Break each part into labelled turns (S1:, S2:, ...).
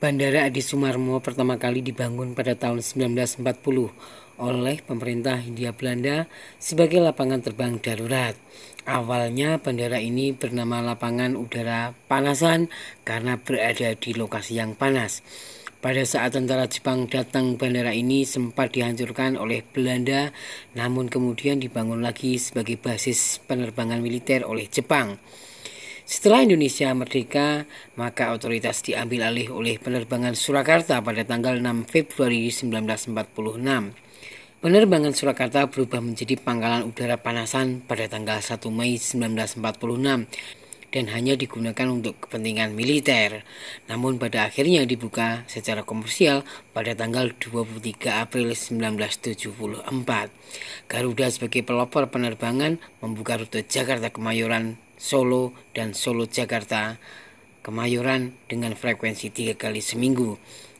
S1: Bandara Adi Sumarmo pertama kali dibangun pada tahun 1940 oleh pemerintah Hindia Belanda sebagai lapangan terbang darurat. Awalnya bandara ini bernama Lapangan Udara Panasan karena berada di lokasi yang panas. Pada saat tentara Jepang datang, bandara ini sempat dihancurkan oleh Belanda, namun kemudian dibangun lagi sebagai basis penerbangan militer oleh Jepang. Setelah Indonesia merdeka, maka otoritas diambil alih oleh penerbangan Surakarta pada tanggal 6 Februari 1946. Penerbangan Surakarta berubah menjadi pangkalan udara panasan pada tanggal 1 Mei 1946 dan hanya digunakan untuk kepentingan militer. Namun pada akhirnya dibuka secara komersial pada tanggal 23 April 1974. Garuda sebagai pelopor penerbangan membuka rute Jakarta Kemayoran Solo dan Solo Jakarta Kemayoran dengan frekuensi tiga kali seminggu.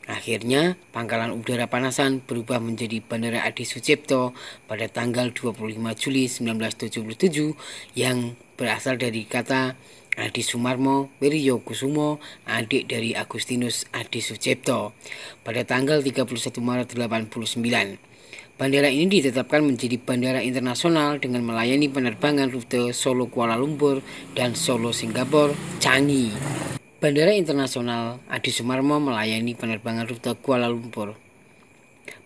S1: Akhirnya, pangkalan udara panasan berubah menjadi Bandara Adi Sucipto pada tanggal 25 Juli 1977 yang berasal dari kata Adi Sumarmo Wiryo Kusumo, adik dari Agustinus Adi Sucipto, pada tanggal 31 Maret 1989. Bandara ini ditetapkan menjadi bandara internasional dengan melayani penerbangan rute Solo Kuala Lumpur dan Solo Singapura Changi. Bandara Internasional Adi Sumarmo melayani penerbangan rute Kuala Lumpur.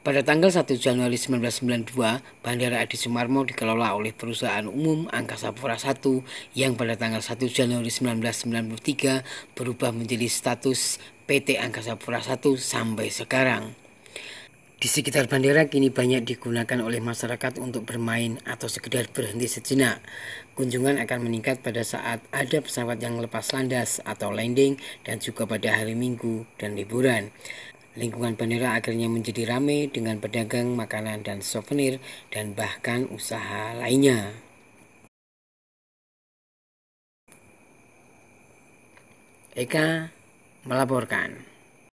S1: Pada tanggal 1 Januari 1992, Bandara Adi Sumarmo dikelola oleh perusahaan umum Angkasa Pura I yang pada tanggal 1 Januari 1993 berubah menjadi status PT Angkasa Pura I sampai sekarang. Di sekitar bandara kini banyak digunakan oleh masyarakat untuk bermain atau sekedar berhenti sejenak. Kunjungan akan meningkat pada saat ada pesawat yang lepas landas atau landing dan juga pada hari Minggu dan liburan. Lingkungan bandara akhirnya menjadi ramai dengan pedagang makanan dan souvenir dan bahkan usaha lainnya. Eka melaporkan.